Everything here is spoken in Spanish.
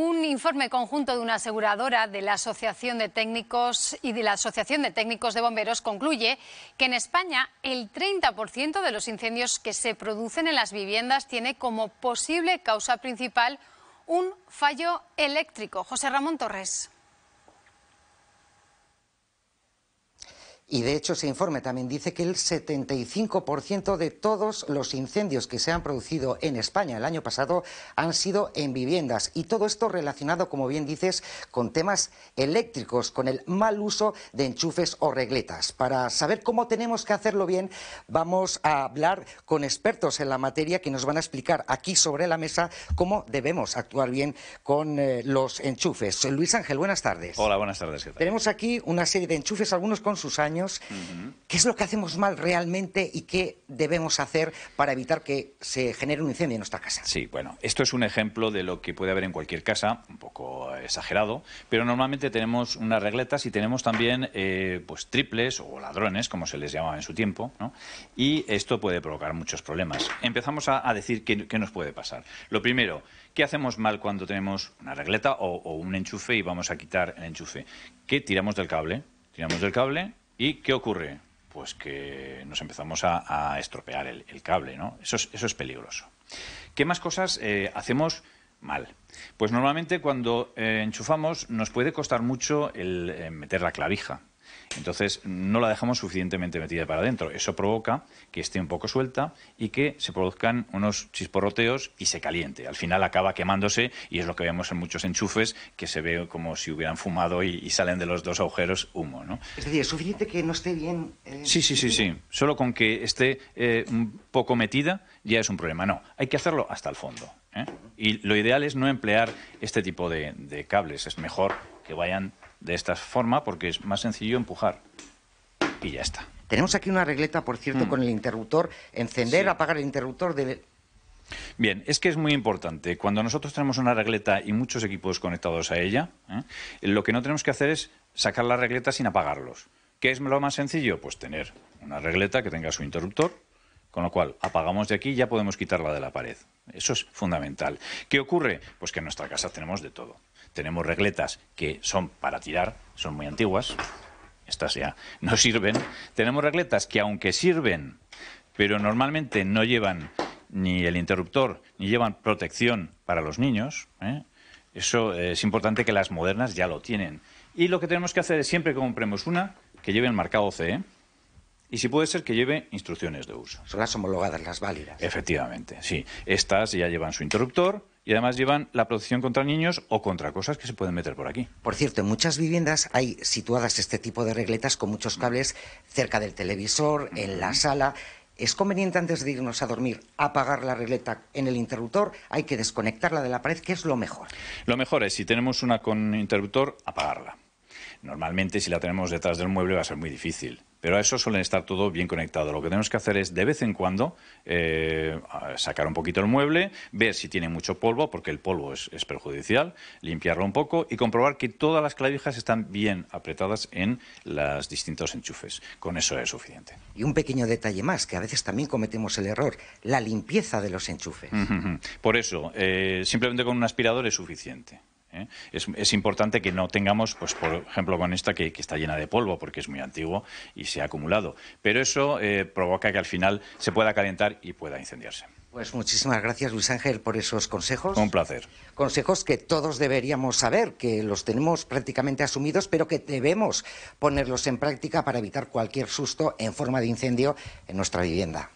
Un informe conjunto de una aseguradora, de la Asociación de Técnicos y de la Asociación de Técnicos de Bomberos concluye que en España el 30% de los incendios que se producen en las viviendas tiene como posible causa principal un fallo eléctrico. José Ramón Torres. Y de hecho ese informe también dice que el 75% de todos los incendios que se han producido en España el año pasado han sido en viviendas. Y todo esto relacionado, como bien dices, con temas eléctricos, con el mal uso de enchufes o regletas. Para saber cómo tenemos que hacerlo bien, vamos a hablar con expertos en la materia que nos van a explicar aquí sobre la mesa cómo debemos actuar bien con eh, los enchufes. Luis Ángel, buenas tardes. Hola, buenas tardes. Tenemos aquí una serie de enchufes, algunos con sus años ¿Qué es lo que hacemos mal realmente y qué debemos hacer para evitar que se genere un incendio en nuestra casa? Sí, bueno, esto es un ejemplo de lo que puede haber en cualquier casa, un poco eh, exagerado, pero normalmente tenemos unas regletas y tenemos también eh, pues triples o ladrones, como se les llamaba en su tiempo, ¿no? y esto puede provocar muchos problemas. Empezamos a, decir qué, nos puede pasar. Lo primero, ¿Qué hacemos mal cuando tenemos una regleta o, o, un enchufe y vamos a quitar el enchufe? qué tiramos del cable. Tiramos del cable ¿Y qué ocurre? Pues que nos empezamos a, estropear el, cable, ¿no? Eso es, peligroso. ¿Qué más cosas eh, hacemos mal? Pues normalmente cuando eh, enchufamos nos puede costar mucho el eh, meter la clavija. Entonces no la dejamos suficientemente metida para adentro. Eso provoca que esté un poco suelta y que se produzcan unos chisporroteos y se caliente. Al final acaba quemándose y es lo que vemos en muchos enchufes que se ve como si hubieran fumado y, salen de los dos agujeros humo. ¿no? Es decir, es suficiente que no esté bien. Eh, sí, sí, sí, sí. Solo con que esté eh, un poco metida ya es un problema. No, hay que hacerlo hasta el fondo. ¿eh? Y lo ideal es no emplear este tipo de cables. Es mejor que vayan de esta forma porque es más sencillo empujar y ya está. Tenemos aquí una regleta, por cierto, mm. con el interruptor, encender, apagar el interruptor de Bien, es que es muy importante. Cuando nosotros tenemos una regleta y muchos equipos conectados a ella, ¿eh? lo que no tenemos que hacer es sacar la regleta sin apagarlos. ¿Qué es lo más sencillo? Pues tener una regleta que tenga su interruptor, con lo cual, apagamos de aquí y ya podemos quitarla de la pared. Eso es fundamental. ¿Qué ocurre? Pues que en nuestra casa tenemos de todo. Tenemos regletas que son para tirar, son muy antiguas, estas ya no sirven. Tenemos regletas que aunque sirven, pero normalmente no llevan ni el interruptor, ni llevan protección para los niños. ¿eh? Eso es importante que las modernas ya lo tienen. Y lo que tenemos que hacer es siempre que compremos una, que lleve el marcado CE. ¿eh? Y si puede ser que lleve instrucciones de uso. Son las homologadas, las válidas. Efectivamente, sí. Estas ya llevan su interruptor, y además llevan la protección contra niños o contra cosas que se pueden meter por aquí. Por cierto, en muchas viviendas hay situadas este tipo de regletas con muchos cables cerca del televisor, en la sala. Es conveniente antes de irnos a dormir apagar la regleta en el interruptor, hay que desconectarla de la pared, que es lo mejor. Lo mejor es, si tenemos una con interruptor, apagarla. Normalmente si la tenemos detrás del mueble va a ser muy difícil, pero a eso suelen estar todo bien conectado. Lo que tenemos que hacer es de vez en cuando eh, sacar un poquito el mueble, ver si tiene mucho polvo, porque el polvo es, perjudicial, limpiarlo un poco y comprobar que todas las clavijas están bien apretadas en los distintos enchufes. Con eso es suficiente. Y un pequeño detalle más, que a veces también cometemos el error, la limpieza de los enchufes. Por eso, eh, simplemente con un aspirador es suficiente. ¿eh? Es, importante que no tengamos, pues, por ejemplo, con esta que, está llena de polvo porque es muy antiguo y se ha acumulado. Pero eso eh, provoca que al final se pueda calentar y pueda incendiarse. Pues muchísimas gracias Luis Ángel por esos consejos. Un placer. Consejos que todos deberíamos saber, que los tenemos prácticamente asumidos, pero que debemos ponerlos en práctica para evitar cualquier susto en forma de incendio en nuestra vivienda.